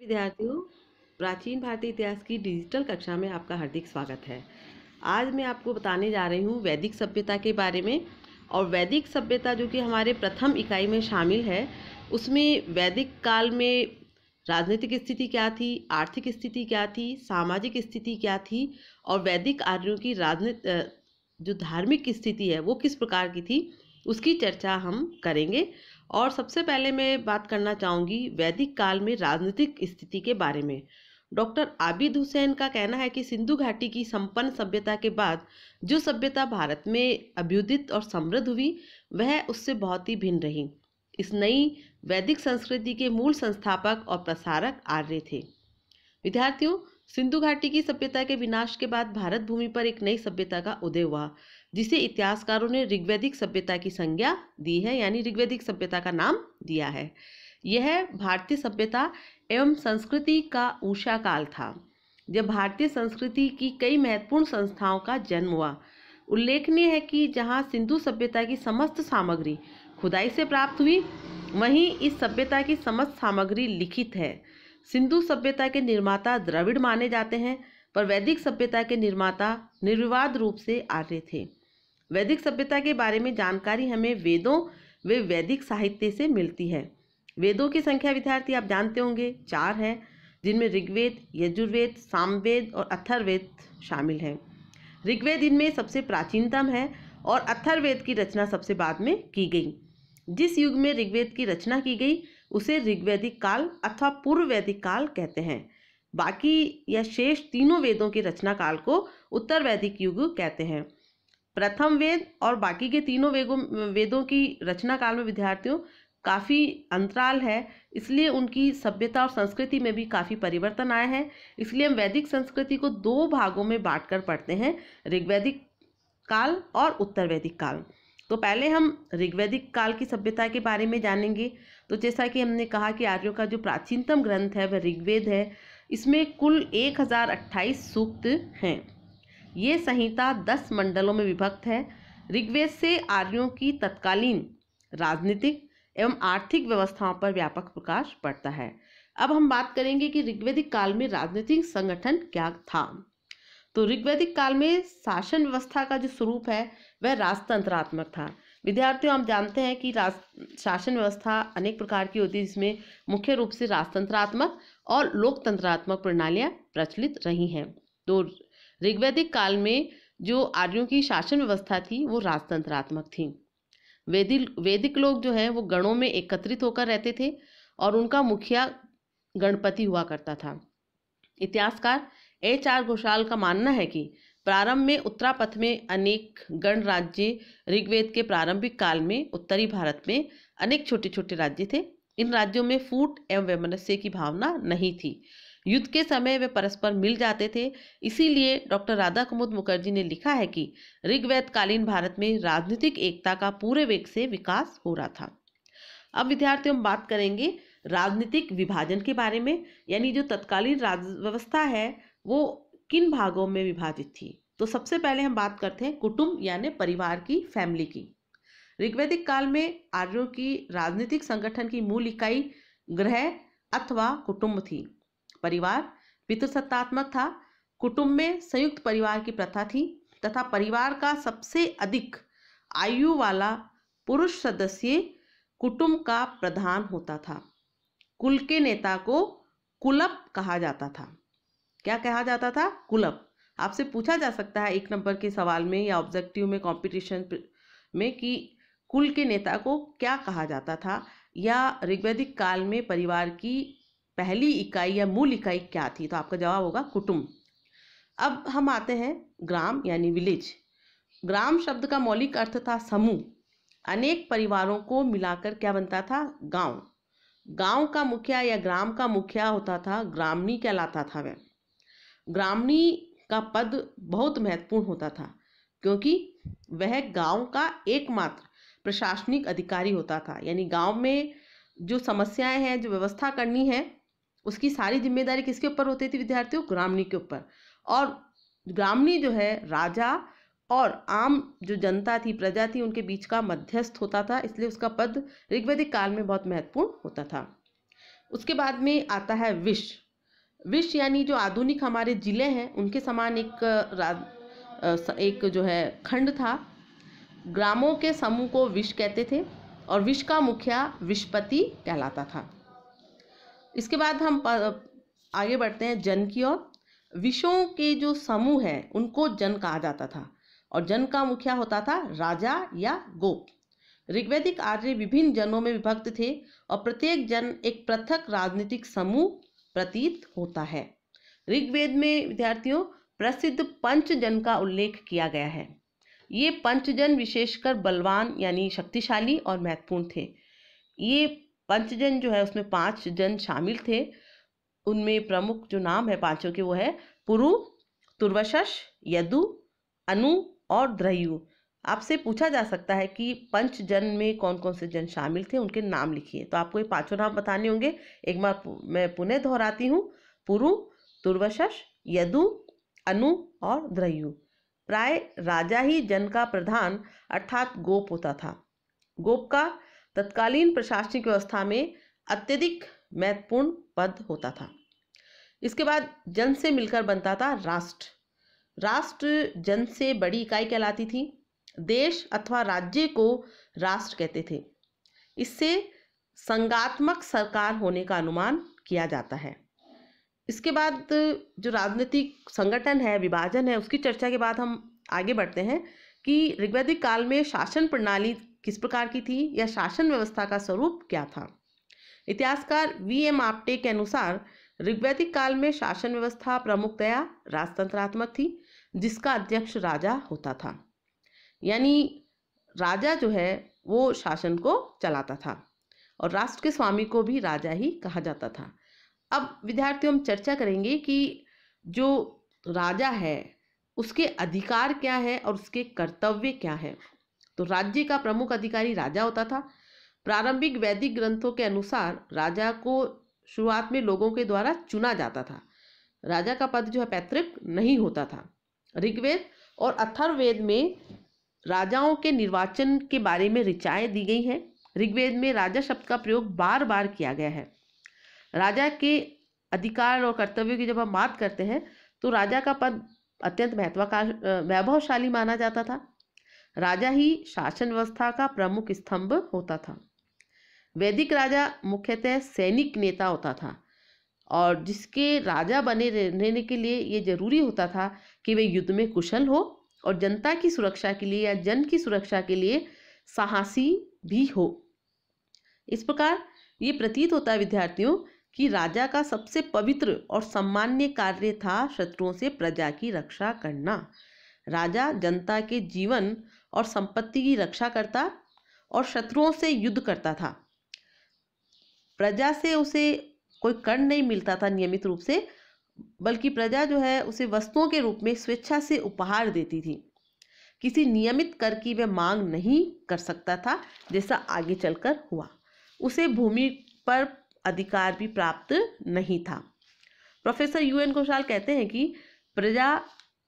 विद्यार्थियों प्राचीन भारतीय इतिहास की डिजिटल कक्षा में आपका हार्दिक स्वागत है आज मैं आपको बताने जा रही हूँ वैदिक सभ्यता के बारे में और वैदिक सभ्यता जो कि हमारे प्रथम इकाई में शामिल है उसमें वैदिक काल में राजनीतिक स्थिति क्या थी आर्थिक स्थिति क्या थी सामाजिक स्थिति क्या थी और वैदिक आर्यों की राजनीति जो धार्मिक स्थिति है वो किस प्रकार की थी उसकी चर्चा हम करेंगे और सबसे पहले मैं बात करना चाहूँगी वैदिक काल में राजनीतिक स्थिति के बारे में डॉक्टर आबिद हुसैन का कहना है कि सिंधु घाटी की संपन्न सभ्यता के बाद जो सभ्यता भारत में अभ्युदित और समृद्ध हुई वह उससे बहुत ही भिन्न रही इस नई वैदिक संस्कृति के मूल संस्थापक और प्रसारक आर्य थे विद्यार्थियों सिंधु घाटी की सभ्यता के विनाश के बाद भारत भूमि पर एक नई सभ्यता का उदय हुआ जिसे इतिहासकारों ने ऋग्वैदिक सभ्यता की संज्ञा दी है यानी ऋग्वैदिक सभ्यता का नाम दिया है यह भारतीय सभ्यता एवं संस्कृति का ऊषा काल था जब भारतीय संस्कृति की कई महत्वपूर्ण संस्थाओं का जन्म हुआ उल्लेखनीय है कि जहाँ सिंधु सभ्यता की समस्त सामग्री खुदाई से प्राप्त हुई वहीं इस सभ्यता की समस्त सामग्री लिखित है सिंधु सभ्यता के निर्माता द्रविड़ माने जाते हैं पर वैदिक सभ्यता के निर्माता निर्विवाद रूप से आर्य थे वैदिक सभ्यता के बारे में जानकारी हमें वेदों वे वैदिक साहित्य से मिलती है वेदों की संख्या विद्यार्थी आप जानते होंगे चार है जिनमें ऋग्वेद यजुर्वेद सामवेद और अथर्वेद शामिल हैं ऋग्वेद इनमें सबसे प्राचीनतम है और अथर्वेद की रचना सबसे बाद में की गई जिस युग में ऋग्वेद की रचना की गई उसे ऋग्वैदिक काल अथवा पूर्व वैदिक काल कहते हैं बाकी या शेष तीनों वेदों के रचना काल को उत्तर वैदिक युग कहते हैं प्रथम वेद और बाकी के तीनों वेगों वेदों की रचना काल में विद्यार्थियों काफ़ी अंतराल है इसलिए उनकी सभ्यता और संस्कृति में भी काफ़ी परिवर्तन आया है इसलिए हम वैदिक संस्कृति को दो भागों में बांट कर पढ़ते हैं ऋग्वैदिक काल और उत्तर वैदिक काल तो पहले हम ऋग्वैदिक काल की सभ्यता के बारे में जानेंगे तो जैसा कि हमने कहा कि आर्यों का जो प्राचीनतम ग्रंथ है वह ऋग्वेद है इसमें कुल एक हज़ार अट्ठाईस सूक्त हैं ये संहिता दस मंडलों में विभक्त है ऋग्वेद से आर्यों की तत्कालीन राजनीतिक एवं आर्थिक व्यवस्थाओं पर व्यापक प्रकाश पड़ता है अब हम बात करेंगे कि ऋग्वेदिक काल में राजनीतिक संगठन क्या था तो ऋग्वेदिक काल में शासन व्यवस्था का जो स्वरूप है वह राजतंत्रात्मक था विद्यार्थियों हम जानते हैं कि राज शासन व्यवस्था अनेक प्रकार की होती है जिसमें मुख्य रूप से राजतंत्रात्मक और लोकतंत्रात्मक प्रणालियाँ प्रचलित रही हैं तो ऋग्वैदिक काल में जो आर्यों की शासन व्यवस्था थी वो राजतंत्रात्मक थी वैदिक वैदिक लोग जो हैं वो गणों में एकत्रित होकर रहते थे और उनका मुखिया गणपति हुआ करता था इतिहासकार एच आर घोषाल का मानना है कि प्रारंभ में उत्तरापथ में अनेक गण राज्य ऋग्वेद के प्रारंभिक काल में उत्तरी भारत में अनेक छोटे छोटे राज्य थे इन राज्यों में फूट एवं वैमनस्य की भावना नहीं थी युद्ध के समय वे परस्पर मिल जाते थे इसीलिए डॉक्टर राधा कुमुद मुखर्जी ने लिखा है कि ऋग्वैदकालीन भारत में राजनीतिक एकता का पूरे वेग से विकास हो रहा था अब विद्यार्थियों हम बात करेंगे राजनीतिक विभाजन के बारे में यानी जो तत्कालीन राज व्यवस्था है वो किन भागों में विभाजित थी तो सबसे पहले हम बात करते हैं कुटुंब यानी परिवार की फैमिली की ऋग्वैदिक काल में आर्यों की राजनीतिक संगठन की मूल इकाई ग्रह अथवा कुटुंब थी परिवार पितृसत्तात्मक था कुटुंब में संयुक्त परिवार की प्रथा थी तथा परिवार का सबसे अधिक आयु वाला पुरुष सदस्य कुटुंब का प्रधान होता था कुल के नेता को कुलप कहा जाता था क्या कहा जाता था कुलप आपसे पूछा जा सकता है एक नंबर के सवाल में या ऑब्जेक्टिव में कंपटीशन में कि कुल के नेता को क्या कहा जाता था या ऋग्वैदिक काल में परिवार की पहली इकाई या मूल इकाई क्या थी तो आपका जवाब होगा कुटुंब अब हम आते हैं ग्राम यानी विलेज ग्राम शब्द का मौलिक अर्थ था समूह अनेक परिवारों को मिलाकर क्या बनता था गांव गांव का मुखिया या ग्राम का मुखिया होता था ग्रामणी कहलाता था वह ग्रामणी का पद बहुत महत्वपूर्ण होता था क्योंकि वह गांव का एकमात्र प्रशासनिक अधिकारी होता था यानी गांव में जो समस्याएं हैं जो व्यवस्था करनी है उसकी सारी जिम्मेदारी किसके ऊपर होती थी विद्यार्थियों ग्रामणी के ऊपर और ग्रामणी जो है राजा और आम जो जनता थी प्रजा थी उनके बीच का मध्यस्थ होता था इसलिए उसका पद ऋग्वैदिक काल में बहुत महत्वपूर्ण होता था उसके बाद में आता है विष विष यानी जो आधुनिक हमारे जिले हैं उनके समान एक एक जो है खंड था ग्रामों के समूह को विष कहते थे और विष का मुखिया विषपति कहलाता था इसके बाद हम आगे बढ़ते हैं जन की ओर विषयों के जो समूह हैं उनको जन कहा जाता था और जन का मुखिया होता था राजा या गोप ऋग्वेदिक आर्य विभिन्न जनों में विभक्त थे और प्रत्येक जन एक पृथक राजनीतिक समूह प्रतीत होता है ऋग्वेद में विद्यार्थियों प्रसिद्ध पंचजन का उल्लेख किया गया है ये पंचजन विशेषकर बलवान यानी शक्तिशाली और महत्वपूर्ण थे ये पंचजन जो है उसमें पांच जन शामिल थे उनमें प्रमुख जो नाम है पांचों के वो है पुरु तुर्वशश यदु अनु और द्रयु आपसे पूछा जा सकता है कि पंच जन में कौन कौन से जन शामिल थे उनके नाम लिखिए तो आपको ये पांचों नाम बताने होंगे एक बार मैं पुनः दोहराती हूँ पुरु तुर्वशश यदु अनु और द्रयु प्राय राजा ही जन का प्रधान अर्थात गोप होता था गोप का तत्कालीन प्रशासनिक व्यवस्था में अत्यधिक महत्वपूर्ण पद होता था इसके बाद जन से मिलकर बनता था राष्ट्र राष्ट्र जन से बड़ी इकाई कहलाती थी देश अथवा राज्य को राष्ट्र कहते थे इससे संगात्मक सरकार होने का अनुमान किया जाता है इसके बाद जो राजनीतिक संगठन है विभाजन है उसकी चर्चा के बाद हम आगे बढ़ते हैं कि ऋग्वैदिक काल में शासन प्रणाली किस प्रकार की थी या शासन व्यवस्था का स्वरूप क्या था इतिहासकार वी एम आप्टे के अनुसार ऋग्वैदिक काल में शासन व्यवस्था प्रमुखतया राजतंत्रात्मक थी जिसका अध्यक्ष राजा होता था यानी राजा जो है वो शासन को चलाता था और राष्ट्र के स्वामी को भी राजा ही कहा जाता था अब विद्यार्थियों हम चर्चा करेंगे कि जो राजा है उसके अधिकार क्या है और उसके कर्तव्य क्या है तो राज्य का प्रमुख अधिकारी राजा होता था प्रारंभिक वैदिक ग्रंथों के अनुसार राजा को शुरुआत में लोगों के द्वारा चुना जाता था राजा का पद जो है पैतृक नहीं होता था ऋग्वेद और अथर्वेद में राजाओं के निर्वाचन के बारे में ऋचाएँ दी गई हैं ऋग्वेद में राजा शब्द का प्रयोग बार बार किया गया है राजा के अधिकार और कर्तव्य की जब हम बात करते हैं तो राजा का पद अत्यंत महत्वाकांक्ष वैभवशाली माना जाता था राजा ही शासन व्यवस्था का प्रमुख स्तंभ होता था वैदिक राजा मुख्यतः सैनिक नेता होता था और जिसके राजा बने रहने के लिए ये जरूरी होता था कि वे युद्ध में कुशल हो और जनता की सुरक्षा के लिए या जन की सुरक्षा के लिए साहसी भी हो इस प्रकार ये प्रतीत होता है विद्यार्थियों कि राजा का सबसे पवित्र और सम्मान्य कार्य था शत्रुओं से प्रजा की रक्षा करना राजा जनता के जीवन और संपत्ति की रक्षा करता और शत्रुओं से युद्ध करता था प्रजा से उसे कोई कर नहीं मिलता था नियमित रूप से बल्कि प्रजा जो है उसे वस्तुओं के रूप में स्वेच्छा से उपहार देती थी किसी नियमित कर की वह मांग नहीं कर सकता था जैसा आगे चलकर हुआ उसे भूमि पर अधिकार भी प्राप्त नहीं था प्रोफेसर यू एन घोषाल कहते हैं कि प्रजा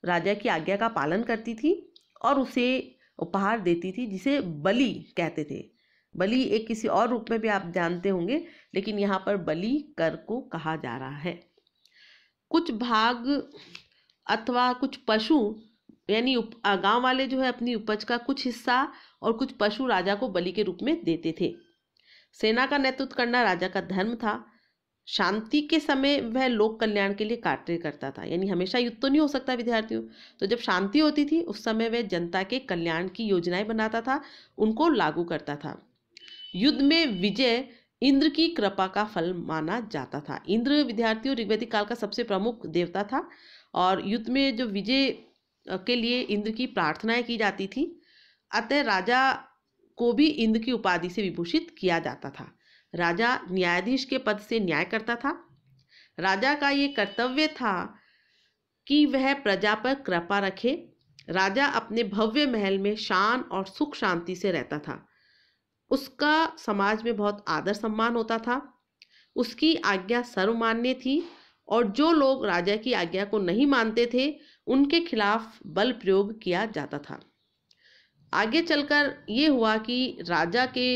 राजा की आज्ञा का पालन करती थी और उसे उपहार देती थी जिसे बलि कहते थे बलि एक किसी और रूप में भी आप जानते होंगे लेकिन यहाँ पर बलि कर को कहा जा रहा है कुछ भाग अथवा कुछ पशु यानी गांव वाले जो है अपनी उपज का कुछ हिस्सा और कुछ पशु राजा को बलि के रूप में देते थे सेना का नेतृत्व करना राजा का धर्म था शांति के समय वह लोक कल्याण के लिए कार्य करता था यानी हमेशा युद्ध तो नहीं हो सकता विद्यार्थियों तो जब शांति होती थी उस समय वह जनता के कल्याण की योजनाएं बनाता था उनको लागू करता था युद्ध में विजय इंद्र की कृपा का फल माना जाता था इंद्र विद्यार्थियों ऋग्वेदिक काल का सबसे प्रमुख देवता था और युद्ध में जो विजय के लिए इंद्र की प्रार्थनाएं की जाती थी अतः राजा को भी इंद्र की उपाधि से विभूषित किया जाता था राजा न्यायाधीश के पद से न्याय करता था राजा का ये कर्तव्य था कि वह प्रजा पर कृपा रखे राजा अपने भव्य महल में शान और सुख शांति से रहता था उसका समाज में बहुत आदर सम्मान होता था उसकी आज्ञा सर्वमान्य थी और जो लोग राजा की आज्ञा को नहीं मानते थे उनके खिलाफ बल प्रयोग किया जाता था आगे चलकर ये हुआ कि राजा के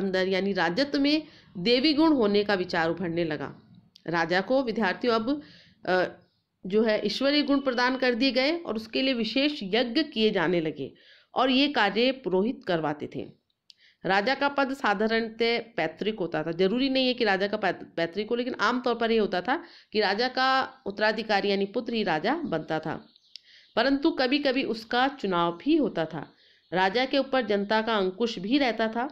अंदर यानी राजत्व में देवी गुण होने का विचार उभरने लगा राजा को विद्यार्थियों अब जो है ईश्वरीय गुण प्रदान कर दिए गए और उसके लिए विशेष यज्ञ किए जाने लगे और ये कार्य पुरोहित करवाते थे राजा का पद साधारणतः पैतृक होता था जरूरी नहीं है कि राजा का पैतृक हो लेकिन आमतौर पर यह होता था कि राजा का उत्तराधिकारी यानी पुत्र ही राजा बनता था परंतु कभी कभी उसका चुनाव भी होता था राजा के ऊपर जनता का अंकुश भी रहता था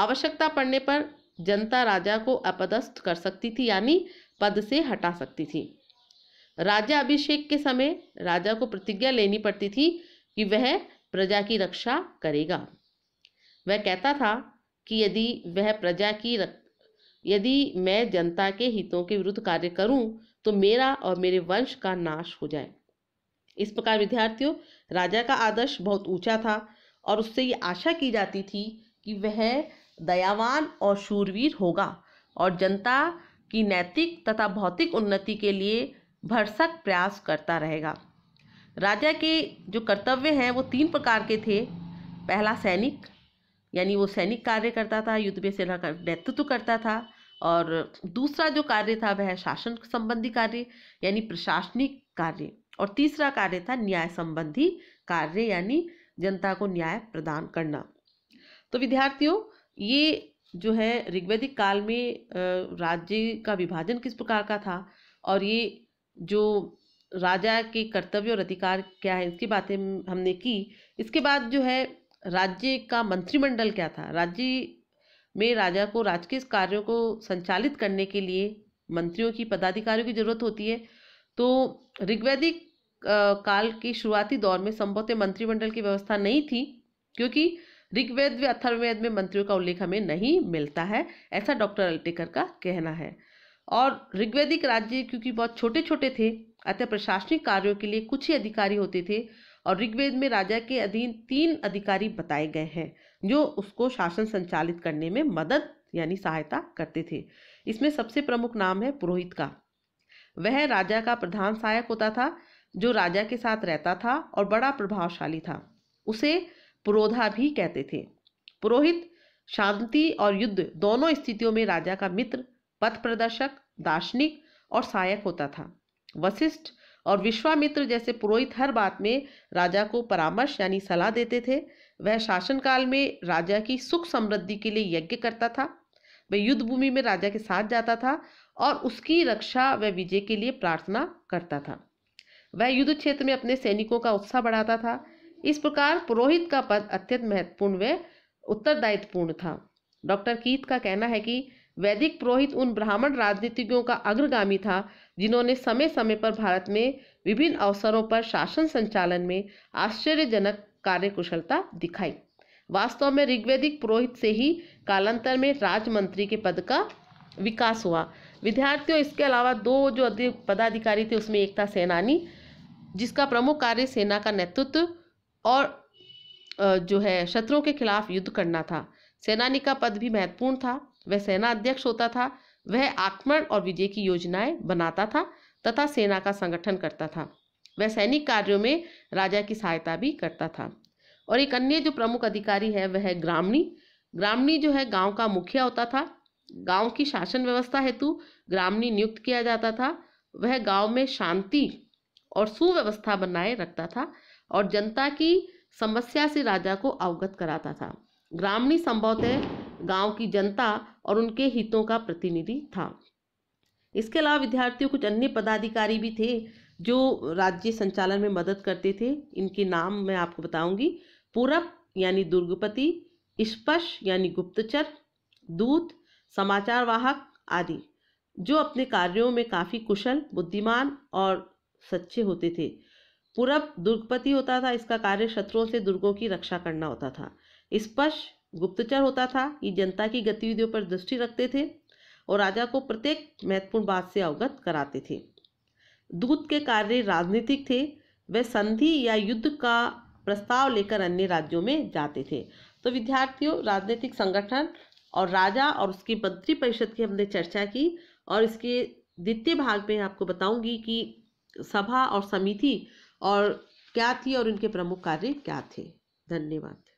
आवश्यकता पड़ने पर जनता राजा को अपदस्थ कर सकती थी यानी पद से हटा सकती थी राजा अभिषेक के समय राजा को प्रतिज्ञा लेनी पड़ती थी कि वह प्रजा की रक्षा करेगा वह कहता था कि यदि वह प्रजा की रक... यदि मैं जनता के हितों के विरुद्ध कार्य करूं तो मेरा और मेरे वंश का नाश हो जाए इस प्रकार विद्यार्थियों राजा का आदर्श बहुत ऊंचा था और उससे ये आशा की जाती थी कि वह दयावान और शूरवीर होगा और जनता की नैतिक तथा भौतिक उन्नति के लिए भरसक प्रयास करता रहेगा राजा के जो कर्तव्य हैं वो तीन प्रकार के थे पहला सैनिक यानी वो सैनिक कार्य करता था युद्ध में सेना का नेतृत्व करता था और दूसरा जो कार्य था वह शासन संबंधी कार्य यानी प्रशासनिक कार्य और तीसरा कार्य था न्याय संबंधी कार्य यानी जनता को न्याय प्रदान करना तो विद्यार्थियों ये जो है ऋग्वैदिक काल में राज्य का विभाजन किस प्रकार का था और ये जो राजा के कर्तव्य और अधिकार क्या है इसकी बातें हमने की इसके बाद जो है राज्य का मंत्रिमंडल क्या था राज्य में राजा को राजकीय कार्यों को संचालित करने के लिए मंत्रियों की पदाधिकारियों की जरूरत होती है तो ऋग्वैदिक काल के शुरुआती दौर में संभवतः मंत्रिमंडल की व्यवस्था नहीं थी क्योंकि ऋग्वेद व अथर्वेद में मंत्रियों का उल्लेख हमें नहीं मिलता है ऐसा डॉक्टर अल्टेकर का कहना है और ऋग्वेदिक राज्य क्योंकि बहुत छोटे छोटे थे अतः प्रशासनिक कार्यों के लिए कुछ ही अधिकारी होते थे और ऋग्वेद में राजा के अधीन तीन अधिकारी बताए गए हैं जो उसको शासन संचालित करने में मदद यानी सहायता करते थे इसमें सबसे प्रमुख नाम है पुरोहित का वह राजा का प्रधान सहायक होता था जो राजा के साथ रहता था और बड़ा प्रभावशाली था उसे पुरोधा भी कहते थे पुरोहित शांति और युद्ध दोनों स्थितियों में राजा का मित्र पथ प्रदर्शक दार्शनिक और सहायक होता था वशिष्ठ और विश्वामित्र जैसे पुरोहित हर बात में राजा को परामर्श यानी सलाह देते थे वह शासनकाल में राजा की सुख समृद्धि के लिए यज्ञ करता था वह युद्ध भूमि में राजा के साथ जाता था और उसकी रक्षा व विजय के लिए प्रार्थना करता था वह युद्ध क्षेत्र में अपने सैनिकों का उत्साह बढ़ाता था इस प्रकार पुरोहित का पद अत्यंत महत्वपूर्ण व उत्तरदायित्वपूर्ण था डॉक्टर कीत का कहना है कि वैदिक पुरोहित उन ब्राह्मण राजनीतिज्ञों का अग्रगामी था जिन्होंने समय समय पर भारत में विभिन्न अवसरों पर शासन संचालन में आश्चर्यजनक कार्यकुशलता दिखाई वास्तव में ऋग्वैदिक पुरोहित से ही कालांतर में राजमंत्री के पद का विकास हुआ विद्यार्थियों इसके अलावा दो जो पदाधिकारी थे उसमें एक था सेनानी जिसका प्रमुख कार्य सेना का नेतृत्व और जो है शत्रुओं के खिलाफ युद्ध करना था सेनानी का पद भी महत्वपूर्ण था वह सेना अध्यक्ष होता था वह आक्रमण और विजय की योजनाएं बनाता था तथा सेना का संगठन करता था वह सैनिक कार्यों में राजा की सहायता भी करता था और एक अन्य जो प्रमुख अधिकारी है वह ग्रामणी ग्रामणी जो है गांव का मुखिया होता था गांव की शासन व्यवस्था हेतु ग्रामणी नियुक्त किया जाता था वह गांव में शांति और सुव्यवस्था बनाए रखता था और जनता की समस्या से राजा को अवगत कराता था ग्रामणी संभवतः गांव की जनता और उनके हितों का प्रतिनिधि था इसके अलावा विद्यार्थियों कुछ अन्य पदाधिकारी भी थे जो राज्य संचालन में मदद करते थे इनके नाम मैं आपको बताऊंगी पूरब यानी दुर्गपति स्पर्श यानी गुप्तचर दूत समाचार वाहक आदि जो अपने कार्यों में काफ़ी कुशल बुद्धिमान और सच्चे होते थे पूरब दुर्गपति होता था इसका कार्य शत्रुओं से दुर्गों की रक्षा करना होता था स्पर्श गुप्तचर होता था ये जनता की गतिविधियों पर दृष्टि रखते थे और राजा को प्रत्येक महत्वपूर्ण बात से अवगत कराते थे दूत के कार्य राजनीतिक थे वे संधि या युद्ध का प्रस्ताव लेकर अन्य राज्यों में जाते थे तो विद्यार्थियों राजनीतिक संगठन और राजा और उसकी मंत्री परिषद की हमने चर्चा की और इसके द्वितीय भाग में आपको बताऊंगी कि सभा और समिति और क्या थी और उनके प्रमुख कार्य क्या थे धन्यवाद